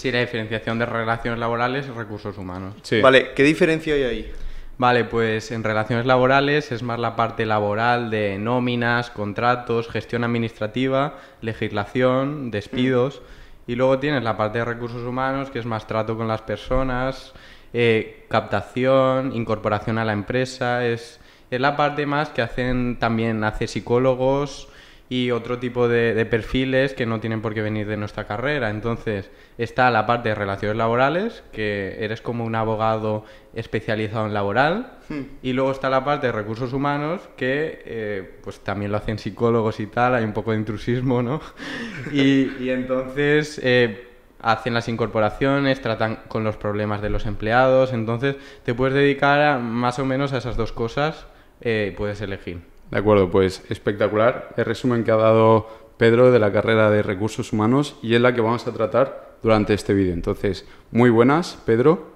Sí, la diferenciación de relaciones laborales y recursos humanos. Vale, ¿qué diferencia hay ahí? Vale, pues en relaciones laborales es más la parte laboral de nóminas, contratos, gestión administrativa, legislación, despidos. Y luego tienes la parte de recursos humanos, que es más trato con las personas, eh, captación, incorporación a la empresa. Es, es la parte más que hacen también, hace psicólogos, y otro tipo de, perfiles que no tienen por qué venir de nuestra carrera. Entonces está la parte de relaciones laborales, que eres como un abogado especializado en laboral, hmm. y luego está la parte de recursos humanos, que eh, pues también lo hacen psicólogos y tal, hay un poco de intrusismo, ¿no? y, entonces... Eh, hacen las incorporaciones, tratan con los problemas de los empleados, entonces te puedes dedicar más o menos a esas dos cosas, eh, puedes elegir. De acuerdo, pues espectacular el resumen que ha dado Pedro de la carrera de recursos humanos y es la que vamos a tratar durante este vídeo. Entonces, muy buenas, Pedro.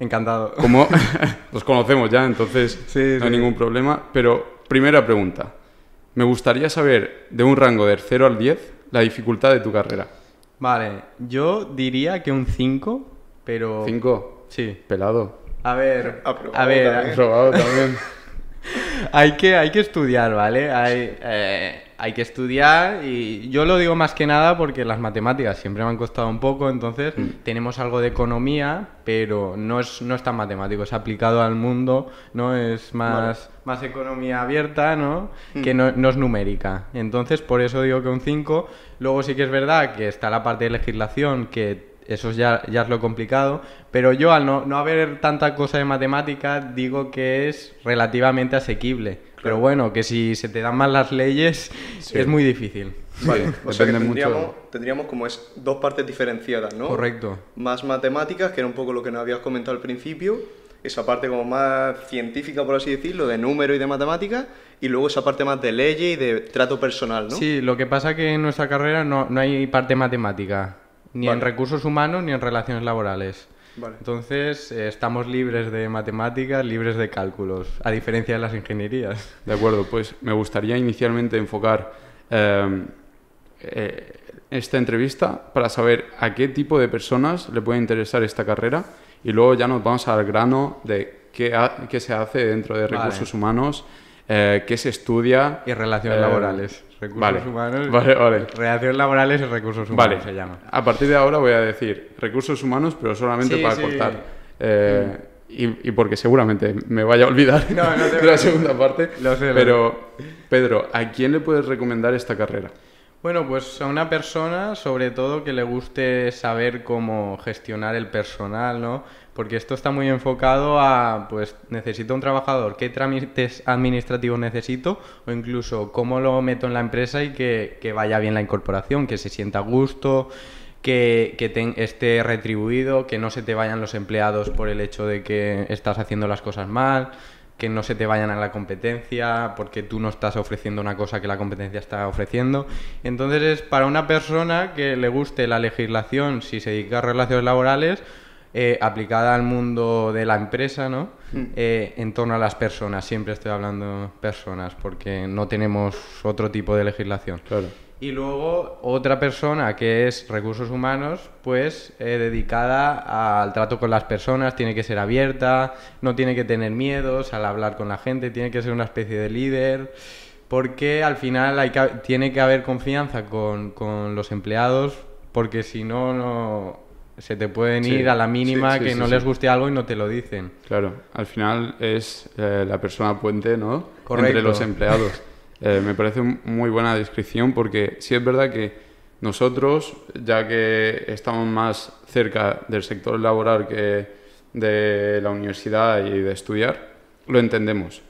Encantado. Como nos conocemos ya, entonces no hay ningún problema. Pero primera pregunta. Me gustaría saber de un rango del 0 al 10 la dificultad de tu carrera. Vale, yo diría que un 5, pero... ¿5? Sí. Pelado. A ver, a ver, también hay, que, hay que estudiar, ¿vale? Hay, eh, hay que estudiar y yo lo digo más que nada porque las matemáticas siempre me han costado un poco, entonces mm. tenemos algo de economía, pero no es, no es tan matemático, es aplicado al mundo, ¿no? Es más, más economía abierta, ¿no? Mm. Que no, es numérica. Entonces, por eso digo que un 5. Luego sí que es verdad que está la parte de legislación que eso ya, ya es lo complicado, pero yo al no, no haber tanta cosa de matemática, digo que es relativamente asequible. Pero bueno, que si se te dan mal las leyes es muy difícil. Vale, o sea que tendríamos, mucho... tendríamos como es dos partes diferenciadas, ¿no? Correcto. Más matemáticas, que era un poco lo que nos habías comentado al principio, esa parte como más científica, por así decirlo, de número y de matemáticas, y luego esa parte más de leyes y de trato personal, ¿no? Sí, lo que pasa es que en nuestra carrera no, no hay parte matemática ni en recursos humanos ni en relaciones laborales. Entonces, eh, estamos libres de matemáticas, libres de cálculos, a diferencia de las ingenierías. De acuerdo, pues me gustaría inicialmente enfocar em, eh, esta entrevista para saber a qué tipo de personas le puede interesar esta carrera y luego ya nos vamos al grano de qué, se hace dentro de recursos humanos eh, ¿Qué se estudia? Y relaciones eh, laborales. Recursos vale, humanos. Vale, Relaciones laborales y recursos humanos vale. se llama. A partir de ahora voy a decir recursos humanos, pero solamente para cortar. Eh, mm. y, porque seguramente me vaya a olvidar no, no de la segunda parte. pero, Pedro, ¿a quién le puedes recomendar esta carrera? Bueno, pues a una persona, sobre todo, que le guste saber cómo gestionar el personal, ¿no? Porque esto está muy enfocado a, pues, necesito un trabajador, qué trámites administrativos necesito, o incluso cómo lo meto en la empresa y que, que vaya bien la incorporación, que se sienta a gusto, que, que esté retribuido, que no se te vayan los empleados por el hecho de que estás haciendo las cosas mal que no se te vayan a la competencia porque tú no estás ofreciendo una cosa que la competencia está ofreciendo. Entonces es para una persona que le guste la legislación si se dedica a relaciones laborales eh, aplicada al mundo de la empresa, ¿no? Mm. Eh, en torno a las personas, siempre estoy hablando personas porque no tenemos otro tipo de legislación. Claro. Y luego otra persona que es recursos humanos, pues eh, dedicada al trato con las personas, tiene que ser abierta, no tiene que tener miedos al hablar con la gente, tiene que ser una especie de líder, porque al final hay tiene que haber confianza con, los empleados, porque si no, no se te pueden ir a la mínima que no les guste algo y no te lo dicen. Claro, al final es eh, la persona puente, ¿no? Entre los empleados. Eh, me parece muy buena descripción porque sí es verdad que nosotros, ya que estamos más cerca del sector laboral que de la universidad y de estudiar, lo entendemos.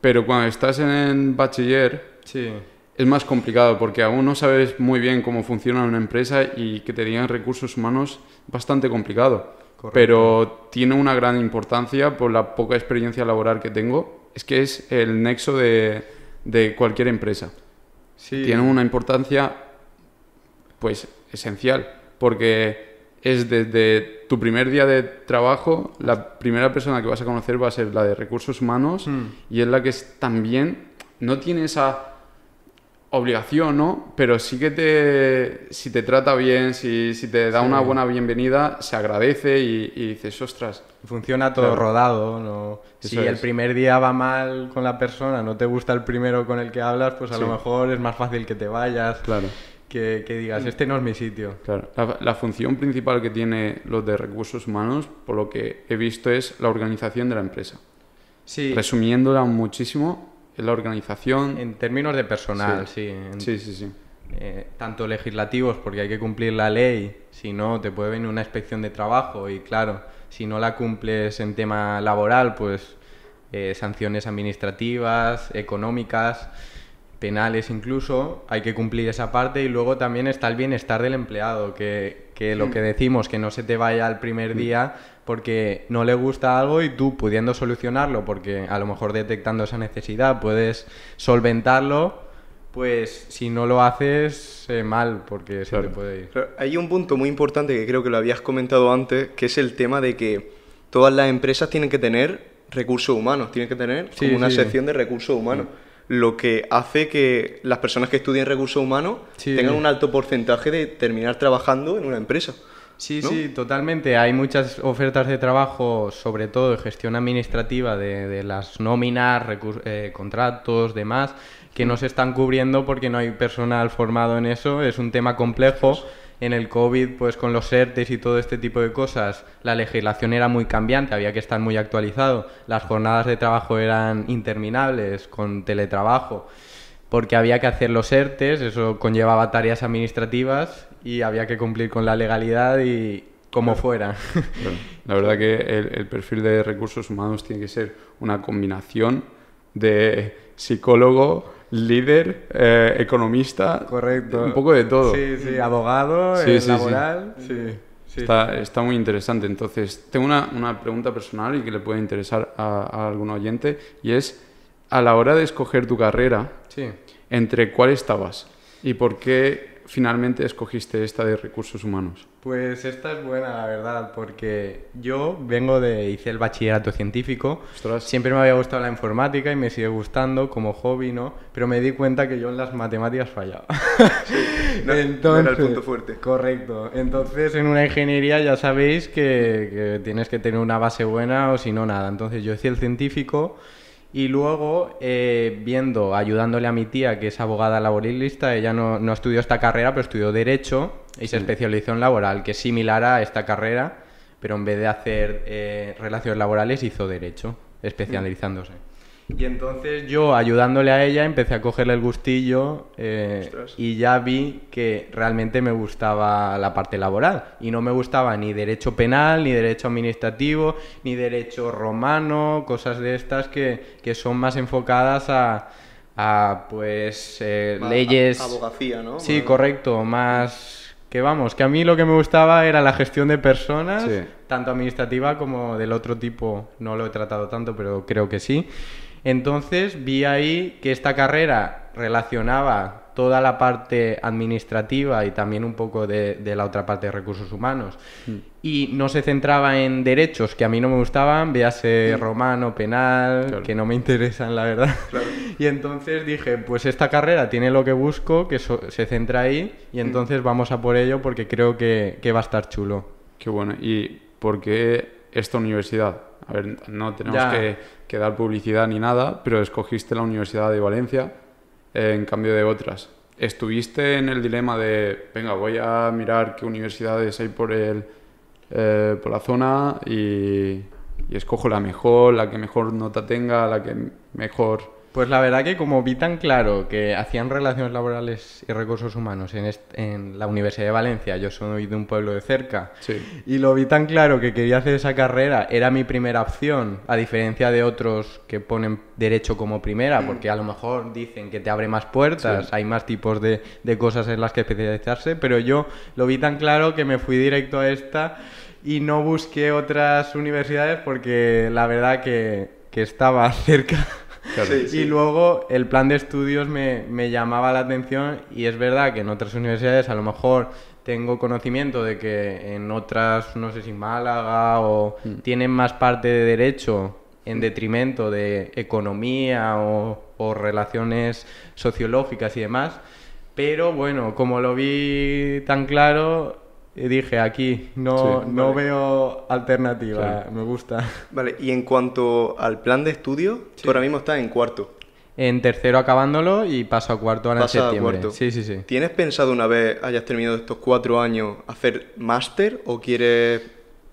Pero cuando estás en bachiller sí. es más complicado porque aún no sabes muy bien cómo funciona una empresa y que te digan recursos humanos bastante complicado. Pero tiene una gran importancia por la poca experiencia laboral que tengo. Es que es el nexo de de cualquier empresa. Tiene una importancia pues esencial, porque es desde tu primer día de trabajo, la primera persona que vas a conocer va a ser la de recursos humanos hmm. y es la que es también no tiene esa obligación, ¿no? Pero sí que te, si te trata bien, si, te da una buena bienvenida, se agradece y, y dices, ostras, funciona todo rodado. ¿no? Si el primer día va mal con la persona, no te gusta el primero con el que hablas, pues a lo mejor es más fácil que te vayas. Claro. Que, digas, mm. este no es mi sitio. Claro. La, función principal que tiene los de recursos humanos, por lo que he visto, es la organización de la empresa. Sí. Resumiéndola muchísimo, es la organización. En términos de personal, sí. Sí, sí, sí. Eh, tanto legislativos, porque hay que cumplir la ley, si no, te puede venir una inspección de trabajo y claro, si no la cumples en tema laboral, pues eh, sanciones administrativas, económicas, penales incluso, hay que cumplir esa parte y luego también está el bienestar del empleado, que, que lo que decimos, que no se te vaya al primer mm. día porque no le gusta algo y tú pudiendo solucionarlo, porque a lo mejor detectando esa necesidad puedes solventarlo pues si no lo haces eh, mal, porque se te puede ir. hay un punto muy importante que creo que lo habías comentado antes, que es el tema de que todas las empresas tienen que tener recursos humanos, tienen que tener como una sección de recursos humanos. Mm. Lo que hace que las personas que estudien recursos humanos tengan un alto porcentaje de terminar trabajando en una empresa. Sí, sí, totalmente. Hay muchas ofertas de trabajo, sobre todo de gestión administrativa de, las nóminas, eh, contratos, demás, que no se están cubriendo porque no hay personal formado en eso. Es un tema complejo. En el COVID, pues con los ERTES y todo este tipo de cosas, la legislación era muy cambiante, había que estar muy actualizado. Las jornadas de trabajo eran interminables, con teletrabajo, porque había que hacer los ERTES, eso conllevaba tareas administrativas y había que cumplir con la legalidad y, como fuera. la verdad que el, perfil de recursos humanos tiene que ser una combinación de psicólogo, líder, eh, economista. Correcto. Un poco de todo. Sí, sí, abogado, sí, eh, laboral. Sí. Está, muy interesante. Entonces, tengo una, pregunta personal y que le puede interesar a, a, algún oyente y es, a la hora de escoger tu carrera, ¿entre cuál estabas y por qué finalmente escogiste esta de recursos humanos? Pues esta es buena, la verdad, porque yo vengo de, hice el bachillerato científico, siempre me había gustado la informática y me sigue gustando como hobby, ¿no? Pero me di cuenta que yo en las matemáticas fallaba. Entonces, era el punto fuerte. Correcto. Entonces en una ingeniería ya sabéis que, que tienes que tener una base buena o si no nada. Entonces yo hice el científico y luego, eh, viendo, ayudándole a mi tía, que es abogada laboralista, ella no, estudió esta carrera, pero estudió Derecho y se especializó en laboral, que es similar a esta carrera, pero en vez de hacer eh, relaciones laborales hizo Derecho, especializándose. Y entonces yo, ayudándole a ella, empecé a cogerle el gustillo eh, y ya vi que realmente me gustaba la parte laboral. Y no me gustaba ni derecho penal, ni derecho administrativo, ni derecho romano, cosas de estas que, que son más enfocadas a, a pues, eh, leyes... abogacía, ¿no? Sí, correcto, más... Que vamos, que a mí lo que me gustaba era la gestión de personas, tanto administrativa como del otro tipo. No lo he tratado tanto, pero creo que sí. Entonces vi ahí que esta carrera relacionaba toda la parte administrativa y también un poco de, la otra parte de recursos humanos. Hmm. Y no se centraba en derechos que a mí no me gustaban, vease hmm. romano, penal, que no me interesan, la verdad. Y entonces dije, pues esta carrera tiene lo que busco, que se centra ahí, y hmm. entonces vamos a por ello porque creo que, va a estar chulo. Qué bueno. ¿Y por qué esta universidad? A ver, no tenemos que dar publicidad ni nada, pero escogiste la Universidad de Valencia eh, en cambio de otras. ¿Estuviste en el dilema de, venga, voy a mirar qué universidades hay por, el, eh, por la zona y, y, escojo la mejor, la que mejor nota tenga, la que mejor pues la verdad que como vi tan claro que hacían relaciones laborales y recursos humanos en, la Universidad de Valencia, yo soy de un pueblo de cerca, y lo vi tan claro que quería hacer esa carrera, era mi primera opción, a diferencia de otros que ponen derecho como primera, mm. porque a lo mejor dicen que te abre más puertas, hay más tipos de, cosas en las que especializarse, pero yo lo vi tan claro que me fui directo a esta y no busqué otras universidades porque la verdad que estaba cerca y luego el plan de estudios me, llamaba la atención y es verdad que en otras universidades a lo mejor tengo conocimiento de que en otras, no sé si Málaga o mm. tienen más parte de derecho en detrimento de economía o, o, relaciones sociológicas y demás. Pero bueno, como lo vi tan claro, y dije aquí, no, veo alternativa, me gusta. Vale, y en cuanto al plan de estudio, tú ahora mismo estás en cuarto. En tercero acabándolo y paso a cuarto ahora en septiembre. cuarto. Sí, sí, sí. ¿Tienes pensado una vez hayas terminado estos cuatro años hacer máster o quieres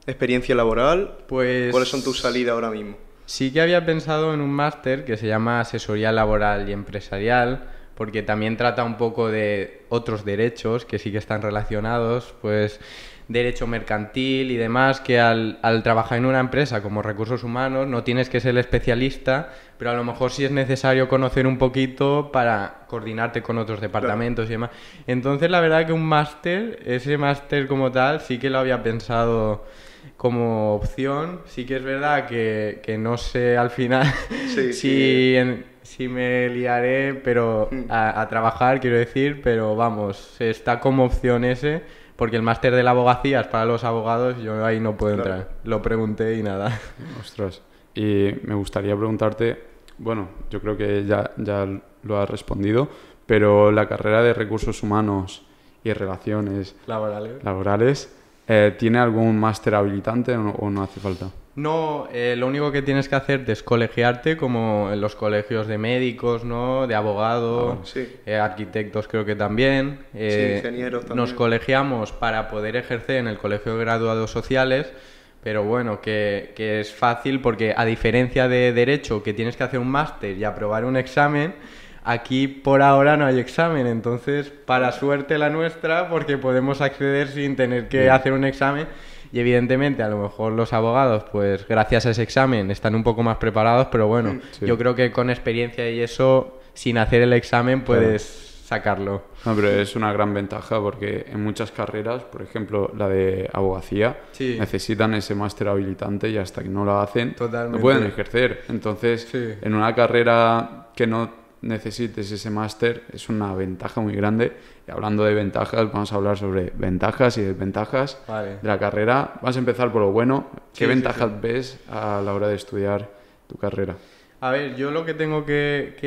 experiencia laboral? Pues. ¿Cuáles son tus salidas ahora mismo? Sí que había pensado en un máster que se llama Asesoría Laboral y Empresarial porque también trata un poco de otros derechos que sí que están relacionados, pues derecho mercantil y demás, que al, trabajar en una empresa como recursos humanos no tienes que ser especialista, pero a lo mejor sí es necesario conocer un poquito para coordinarte con otros departamentos y demás. Entonces la verdad que un máster, ese máster como tal, sí que lo había pensado como opción. Sí que es verdad que, no sé al final si sí me liaré, pero hmm. a, trabajar, quiero decir, pero vamos, está como opción ese, porque el máster de la abogacía es para los abogados, yo ahí no puedo entrar. Lo pregunté y nada. Ostras. Y me gustaría preguntarte, bueno, yo creo que ya, lo has respondido, pero la carrera de recursos humanos y relaciones laborales, eh, ¿tiene algún máster habilitante o no hace falta? No, eh, lo único que tienes que hacer es colegiarte como en los colegios de médicos, ¿no? De abogados, ah, eh, arquitectos creo que también. sí, eh, ingenieros también. Nos colegiamos para poder ejercer en el Colegio de Graduados Sociales, pero bueno, que es fácil porque a diferencia de Derecho, que tienes que hacer un máster y aprobar un examen, aquí por ahora no hay examen, entonces para suerte la nuestra, porque podemos acceder sin tener que hacer un examen y evidentemente, a lo mejor los abogados, pues gracias a ese examen, están un poco más preparados, pero bueno, yo creo que con experiencia y eso, sin hacer el examen, puedes sacarlo. No, pero es una gran ventaja porque en muchas carreras, por ejemplo, la de abogacía, necesitan ese máster habilitante y hasta que no lo hacen, no pueden ejercer. Entonces, en una carrera que no necesites ese máster es una ventaja muy grande. Y hablando de ventajas, vamos a hablar sobre ventajas y desventajas de la carrera. Vamos a empezar por lo bueno. ¿Qué ventajas ves a la hora de estudiar tu carrera? A ver, yo lo que tengo que,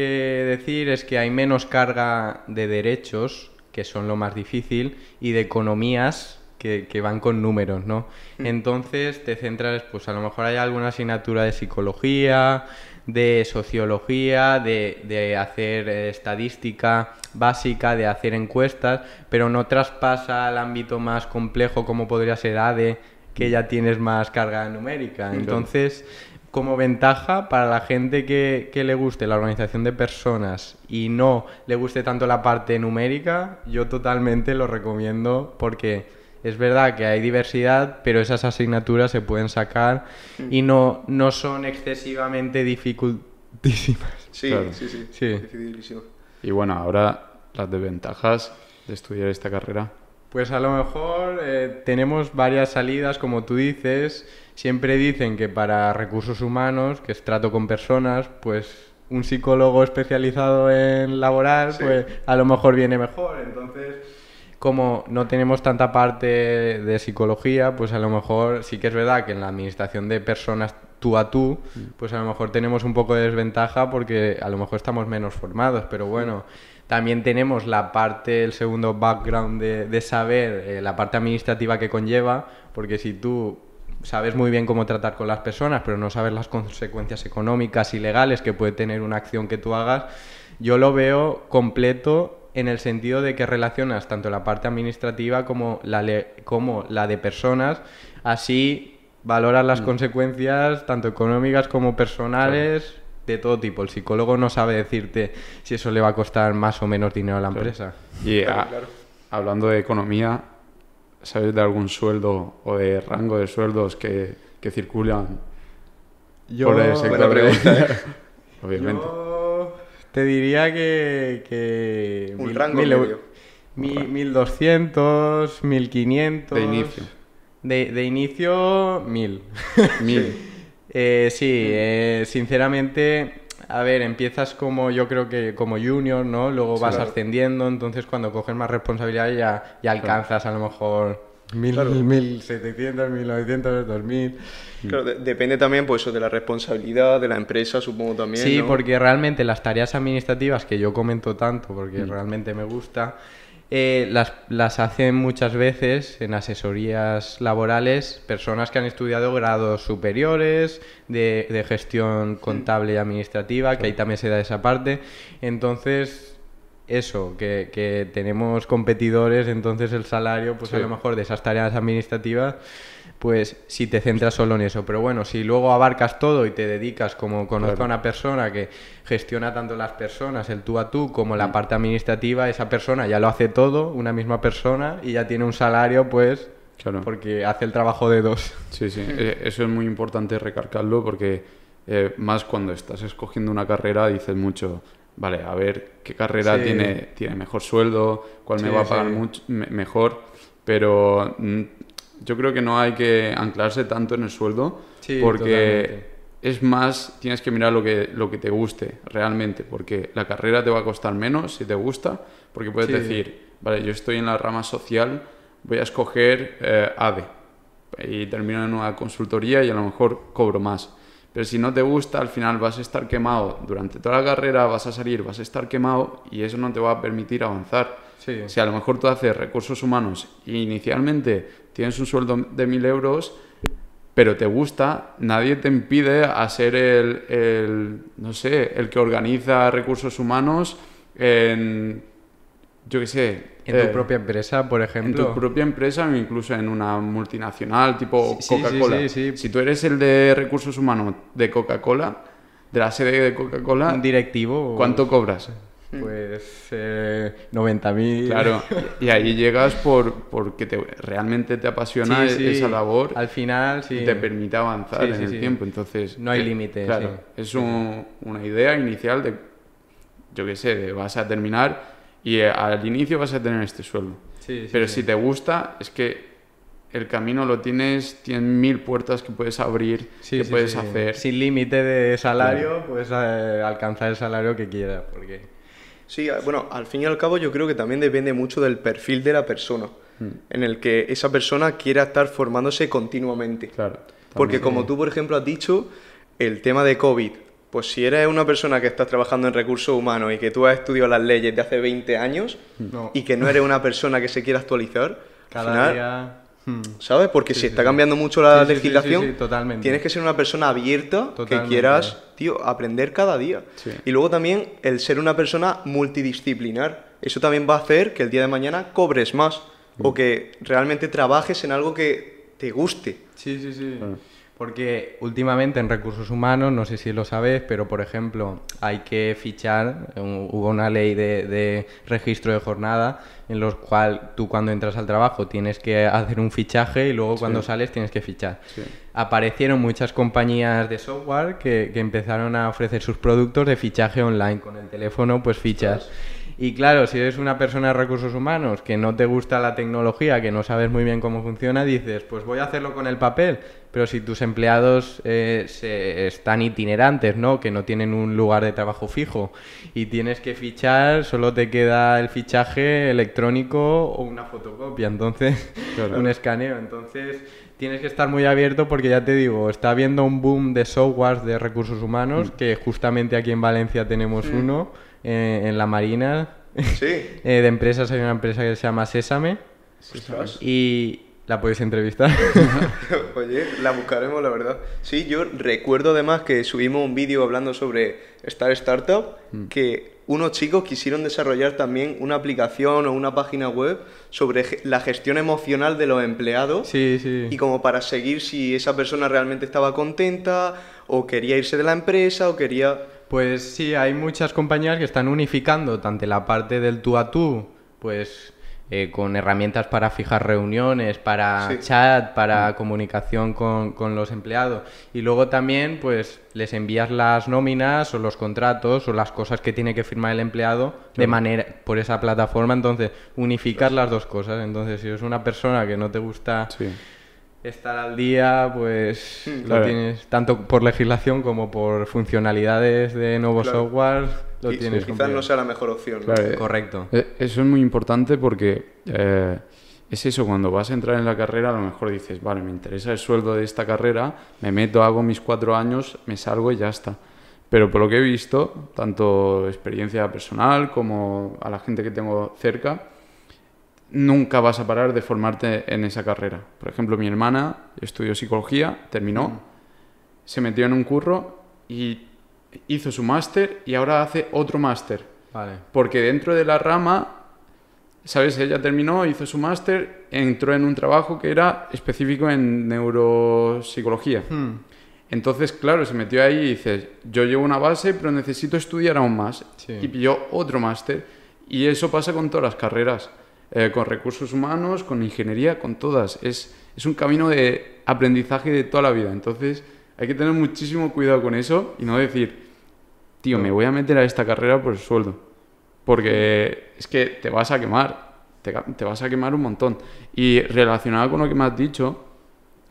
decir es que hay menos carga de derechos, que son lo más difícil, y de economías, que, van con números, ¿no? Mm. Entonces te centras, pues a lo mejor hay alguna asignatura de psicología, de sociología, de, hacer eh, estadística básica, de hacer encuestas, pero no traspasa al ámbito más complejo como podría ser ADE, que ya tienes más carga numérica. Entonces, como ventaja para la gente que, que, le guste la organización de personas y no le guste tanto la parte numérica, yo totalmente lo recomiendo porque es verdad que hay diversidad, pero esas asignaturas se pueden sacar y no, no son excesivamente dificultísimas. Sí, sí, sí, Y bueno, ahora las desventajas de estudiar esta carrera. Pues a lo mejor eh, tenemos varias salidas, como tú dices. Siempre dicen que para recursos humanos, que es trato con personas, pues un psicólogo especializado en laboral, pues a lo mejor viene mejor. Entonces, como no tenemos tanta parte de psicología, pues a lo mejor sí que es verdad que en la administración de personas tú a tú, mm. pues a lo mejor tenemos un poco de desventaja porque a lo mejor estamos menos formados, pero bueno, también tenemos la parte, el segundo background de, saber, eh, la parte administrativa que conlleva, porque si tú sabes muy bien cómo tratar con las personas, pero no sabes las consecuencias económicas y legales que puede tener una acción que tú hagas, yo lo veo completo en el sentido de que relacionas tanto la parte administrativa como la, como la de personas, así valoras las mm. consecuencias tanto económicas como personales. De todo tipo, el psicólogo no sabe decirte si eso le va a costar más o menos dinero a la empresa. Y ah, hablando de economía, ¿sabes de algún sueldo o de rango de sueldos que, circulan Yo, por Pregunta, ¿eh? Obviamente. Te diría que. que Un mil, rango mil, 1200, 1500. De inicio. De, inicio, 1000. 1000. Eh, sí, eh, sinceramente. A ver, empiezas como yo creo que como junior, ¿no? Luego vas ascendiendo, entonces cuando coges más responsabilidad ya, ya alcanzas a lo mejor Mil, claro. 1700, 1900, 2000. Claro, depende también pues, de la responsabilidad de la empresa, supongo también. Sí, porque realmente las tareas administrativas que yo comento tanto, porque mm. realmente me gusta, eh, las, hacen muchas veces en asesorías laborales personas que han estudiado grados superiores de, gestión mm. contable y administrativa, que ahí también se da esa parte. Entonces, eso, que, tenemos competidores, entonces el salario, pues a lo mejor de esas tareas administrativas, pues si te centras solo en eso. Pero bueno, si luego abarcas todo y te dedicas, como conozco a una persona que gestiona tanto las personas, el tú a tú, como la mm. parte administrativa, esa persona ya lo hace todo, una misma persona, y ya tiene un salario, pues, porque hace el trabajo de dos. Sí, sí, eh, eso es muy importante recalcarlo porque... Eh, más cuando estás escogiendo una carrera dices mucho, vale, a ver qué carrera tiene, tiene mejor sueldo, cuál me va a pagar mucho, mejor, pero mm, yo creo que no hay que anclarse tanto en el sueldo porque es más, tienes que mirar lo que, lo que te guste realmente, porque la carrera te va a costar menos si te gusta, porque puedes decir, vale, yo estoy en la rama social, voy a escoger eh, ADE y termino en una consultoría y a lo mejor cobro más pero si no te gusta, al final vas a estar quemado. Durante toda la carrera vas a salir, vas a estar quemado y eso no te va a permitir avanzar. Si a lo mejor tú haces recursos humanos e inicialmente tienes un sueldo de mil euros, pero te gusta, nadie te impide a ser el, no sé, el que organiza recursos humanos en yo qué sé. En tu eh, propia empresa, por ejemplo. En tu propia empresa o incluso en una multinacional tipo Coca-Cola. si tú eres el de recursos humanos de Coca-Cola, de la sede de Coca-Cola. Un directivo. ¿Cuánto cobras? Mm. Pues eh, 90.000. Claro, y ahí llegas por, porque te, realmente te apasiona e-, esa labor. Al final, sí. Y te permite avanzar en el tiempo. Entonces. No hay límites. límite. Claro, es una idea inicial de. Yo qué sé, vas a terminar y eh, al inicio vas a tener este sueldo. Pero si te gusta, es que el camino lo tienes, tienes mil puertas que puedes abrir, que puedes hacer. Sin límite de salario, puedes eh, alcanzar el salario que quieras. Porque... Sí, bueno, al fin y al cabo yo creo que también depende mucho del perfil de la persona, mm. en el que esa persona quiera estar formándose continuamente. Claro. Porque como tú, por ejemplo, has dicho, el tema de COVID, pues si eres una persona que estás trabajando en recursos humanos y que tú has estudiado las leyes de hace 20 años y que no eres una persona que se quiera actualizar, Cada día... Hmm. ¿Sabes? Porque si está cambiando mucho la legislación. Totalmente. Tienes que ser una persona abierta que quieras, tío, aprender cada día. Y luego también el ser una persona multidisciplinar. Eso también va a hacer que el día de mañana cobres más o mm. que realmente trabajes en algo que te guste. Sí, sí, sí. Ah. Porque últimamente en recursos humanos, no sé si lo sabes, pero por ejemplo, hay que fichar, eh, hubo una ley de, registro de jornada en la cual tú cuando entras al trabajo tienes que hacer un fichaje y luego cuando sales tienes que fichar. Aparecieron muchas compañías de software que, empezaron a ofrecer sus productos de fichaje online. Con el teléfono pues fichas. Y claro, si eres una persona de recursos humanos que no te gusta la tecnología, que no sabes muy bien cómo funciona, dices, pues voy a hacerlo con el papel. Pero si tus empleados eh, se, están itinerantes, ¿no? Que no tienen un lugar de trabajo fijo y tienes que fichar, solo te queda el fichaje electrónico o una fotocopia, entonces, un escaneo. Entonces, tienes que estar muy abierto porque ya te digo, está habiendo un boom de softwares de recursos humanos, mm. que justamente aquí en Valencia tenemos mm. uno eh, en la Marina. Sí. Eh, de empresas hay una empresa que se llama Sésame. Y la podéis entrevistar. Oye, la buscaremos, la verdad. Sí, yo recuerdo además que subimos un vídeo hablando sobre Star Startup, mm. que unos chicos quisieron desarrollar también una aplicación o una página web sobre la gestión emocional de los empleados. Sí, sí. Y como para seguir si esa persona realmente estaba contenta o quería irse de la empresa o quería... Pues sí, hay muchas compañías que están unificando tanto la parte del tú a tú, pues eh, con herramientas para fijar reuniones, para chat, para mm. comunicación con, con, los empleados. Y luego también, pues, les envías las nóminas o los contratos o las cosas que tiene que firmar el empleado de manera por esa plataforma. Entonces, unificar las dos cosas. Entonces, si es una persona que no te gusta estar al día, pues hmm, lo tienes tanto por legislación como por funcionalidades de nuevos softwares, software. Lo tienes quizás no sea la mejor opción. ¿no? Eh, Correcto. Eh, eso es muy importante porque eh, es eso, cuando vas a entrar en la carrera, a lo mejor dices, vale, me interesa el sueldo de esta carrera, me meto, hago mis cuatro años, me salgo y ya está. Pero por lo que he visto, tanto experiencia personal como a la gente que tengo cerca, nunca vas a parar de formarte en esa carrera. Por ejemplo, mi hermana estudió psicología, terminó, se metió en un curro y hizo su máster y ahora hace otro máster. Vale. Porque dentro de la rama, ¿sabes? Ella terminó, hizo su máster, entró en un trabajo que era específico en neuropsicología. Entonces, claro, se metió ahí y dice, yo llevo una base, pero necesito estudiar aún más. Y pilló otro máster. Y eso pasa con todas las carreras. Eh, con recursos humanos, con ingeniería, con todas. Es, un camino de aprendizaje de toda la vida. Entonces hay que tener muchísimo cuidado con eso y no decir, tío, me voy a meter a esta carrera por el sueldo. Porque es que te vas a quemar, te, vas a quemar un montón. Y relacionado con lo que me has dicho,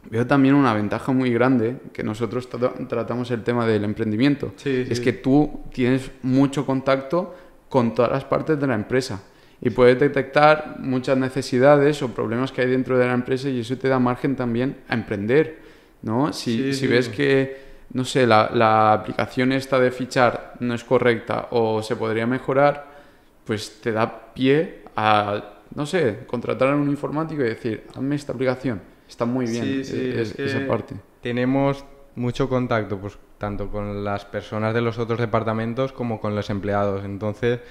veo también una ventaja muy grande que nosotros tratamos el tema del emprendimiento. es que tú tienes mucho contacto con todas las partes de la empresa y puedes detectar muchas necesidades o problemas que hay dentro de la empresa y eso te da margen también a emprender, ¿no? Si, ves que, no sé, la, aplicación esta de fichar no es correcta o se podría mejorar, pues te da pie a, no sé, contratar a un informático y decir, hazme esta aplicación, está muy bien eh, esa parte. Tenemos mucho contacto, pues tanto con las personas de los otros departamentos como con los empleados, entonces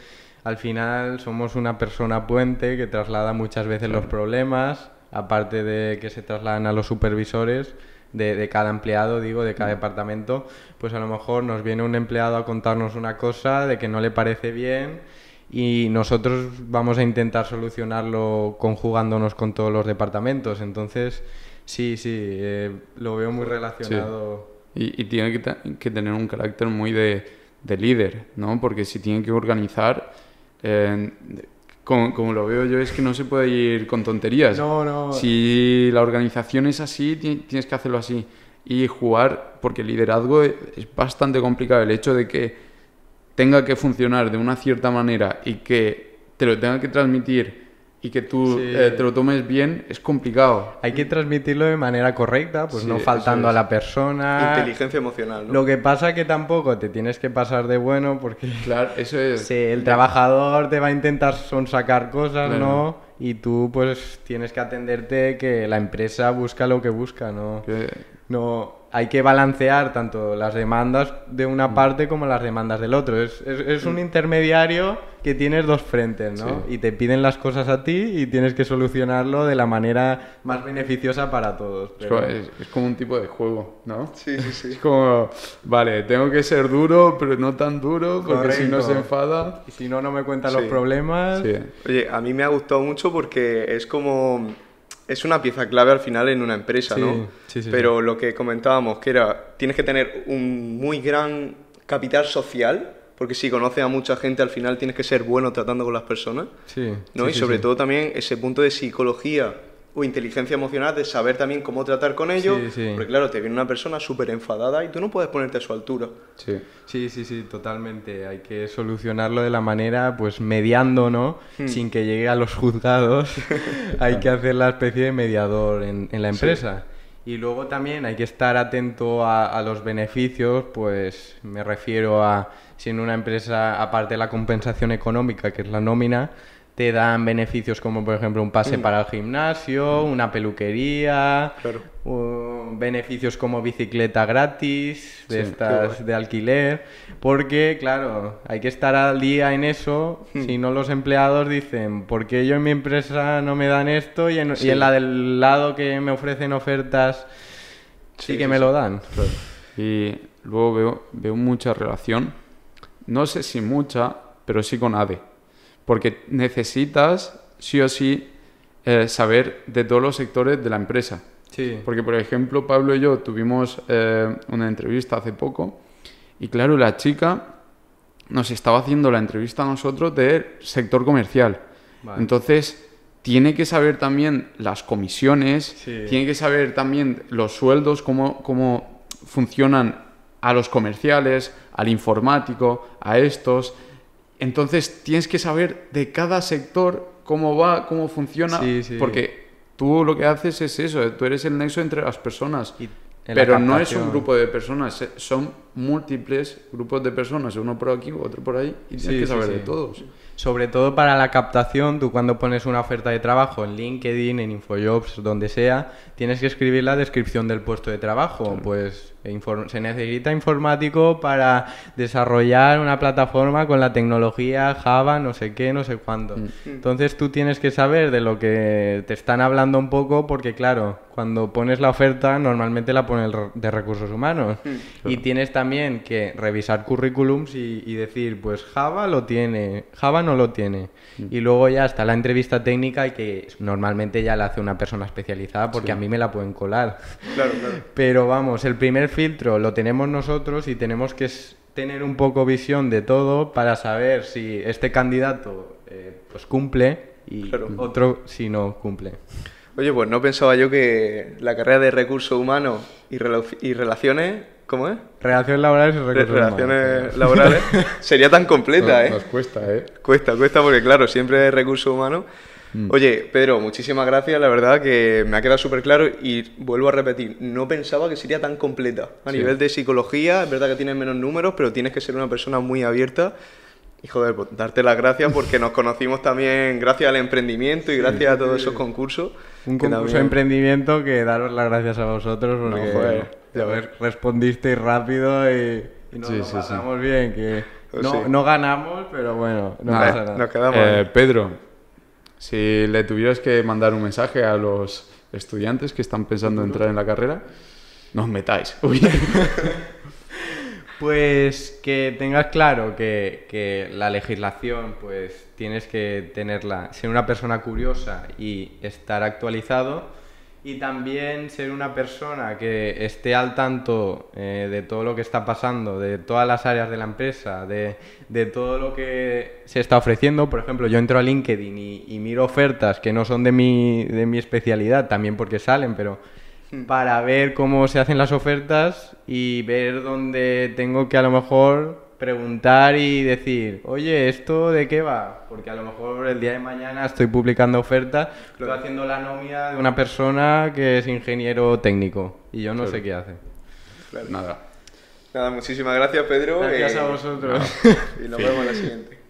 al final somos una persona puente que traslada muchas veces los problemas, aparte de que se trasladan a los supervisores de, cada empleado, digo, de cada mm. departamento, pues a lo mejor nos viene un empleado a contarnos una cosa de que no le parece bien y nosotros vamos a intentar solucionarlo conjugándonos con todos los departamentos. Entonces, sí, sí, eh, lo veo muy relacionado. Y, tiene que, tener un carácter muy de, de líder, ¿no? Porque si tiene que organizar eh, como, lo veo yo, es que no se puede ir con tonterías. Si la organización es así, tienes que hacerlo así. Y jugar, porque el liderazgo es bastante complicado. El hecho de que tenga que funcionar de una cierta manera y que te lo tenga que transmitir y que tú eh, te lo tomes bien es complicado. Hay que transmitirlo de manera correcta, pues no faltando a la persona. Inteligencia emocional, ¿no? Lo que pasa que tampoco te tienes que pasar de bueno porque... Claro, eso es... el trabajador te va a intentar sonsacar cosas, ¿no? Y tú pues tienes que atenderte que la empresa busca lo que busca, ¿no? ¿Qué? no no hay que balancear tanto las demandas de una mm. parte como las demandas del otro. Es, es, un mm. intermediario que tienes dos frentes, ¿no? Y te piden las cosas a ti y tienes que solucionarlo de la manera más mm. beneficiosa para todos. Es, como un tipo de juego, ¿no? Sí, sí, sí. Es como, vale, tengo que ser duro, pero no tan duro, porque si no se enfada... Y si no, no me cuentan los problemas. Sí. Oye, a mí me ha gustado mucho porque es como es una pieza clave al final en una empresa, ¿no? Sí, Pero lo que comentábamos, que era, tienes que tener un muy gran capital social, porque si conoces a mucha gente, al final tienes que ser bueno tratando con las personas, ¿no? y sobre todo también ese punto de psicología o inteligencia emocional de saber también cómo tratar con ellos. Porque claro, te viene una persona súper enfadada y tú no puedes ponerte a su altura. Sí. sí, sí, sí, totalmente. Hay que solucionarlo de la manera, pues mediando, ¿no? Hmm. Sin que llegue a los juzgados. hay que hacer la especie de mediador en, en la empresa. Y luego también hay que estar atento a, a, los beneficios, pues me refiero a si en una empresa, aparte de la compensación económica, que es la nómina, te dan beneficios como por ejemplo un pase mm. para el gimnasio, una peluquería, beneficios como bicicleta gratis, de estas de alquiler, porque claro, hay que estar al día en eso, mm. si no los empleados dicen, ¿por qué yo en mi empresa no me dan esto y en, la del lado que me ofrecen ofertas sí, que me lo dan? Y luego veo, veo mucha relación, no sé si mucha, pero sí con ADE porque necesitas sí o sí eh, saber de todos los sectores de la empresa. Porque, por ejemplo, Pablo y yo tuvimos eh, una entrevista hace poco y, claro, la chica nos estaba haciendo la entrevista a nosotros del sector comercial. Entonces, tiene que saber también las comisiones, tiene que saber también los sueldos, cómo, cómo funcionan a los comerciales, al informático, a estos. Entonces tienes que saber de cada sector cómo va, cómo funciona, porque tú lo que haces es eso, tú eres el nexo entre las personas. pero no es un grupo de personas, eh, son múltiples grupos de personas, uno por aquí, otro por ahí, y tienes que saber de todos. Sobre todo para la captación, tú cuando pones una oferta de trabajo en LinkedIn, en Infojobs, donde sea, tienes que escribir la descripción del puesto de trabajo. Pues se necesita informático para desarrollar una plataforma con la tecnología Java, no sé qué, no sé cuándo. Mm. Mm. Entonces tú tienes que saber de lo que te están hablando un poco, porque claro, cuando pones la oferta, normalmente la pone de recursos humanos. Mm. Y tienes también que revisar currículums y, decir, pues Java lo tiene, Java no lo tiene. Mm. Y luego ya está la entrevista técnica y que normalmente ya la hace una persona especializada porque a mí me la pueden colar. Pero vamos, el primer filtro lo tenemos nosotros y tenemos que tener un poco visión de todo para saber si este candidato eh, pues cumple y otro si no cumple. Oye, pues no pensaba yo que la carrera de recursos humanos y, y relaciones ¿Cómo es? Relaciones laborales y recursos Relaciones laborales. Sería tan completa, ¿eh? Nos cuesta, ¿eh? Cuesta, cuesta porque, claro, siempre es recurso humano. Mm. Oye, Pedro, muchísimas gracias, la verdad que me ha quedado súper claro y vuelvo a repetir, no pensaba que sería tan completa. A nivel de psicología, es verdad que tienes menos números, pero tienes que ser una persona muy abierta. Y joder, pues, darte las gracias porque nos conocimos también gracias al emprendimiento y gracias a todos esos concursos. Un concurso de emprendimiento que daros las gracias a vosotros porque... No, ya respondiste rápido y, nos sí, bien. Que oh, no, ganamos, pero bueno, no pasa nada. Nos quedamos eh, Pedro, si le tuvieras que mandar un mensaje a los estudiantes que están pensando entrar en la carrera, no metáis. pues que tengas claro que, que, la legislación, pues tienes que tenerla, ser una persona curiosa y estar actualizado y también ser una persona que esté al tanto eh, de todo lo que está pasando, de todas las áreas de la empresa, de, todo lo que se está ofreciendo. Por ejemplo, yo entro a LinkedIn y, miro ofertas que no son de mi, de mi especialidad, también porque salen, pero hmm. para ver cómo se hacen las ofertas y ver dónde tengo que a lo mejor preguntar y decir, oye, ¿esto de qué va? Porque a lo mejor el día de mañana estoy publicando ofertas, estoy haciendo la nómina de una persona que es ingeniero técnico y yo no sé qué hace. Nada. Nada, muchísimas gracias, Pedro. Gracias eh, a vosotros. Y nos vemos en la siguiente.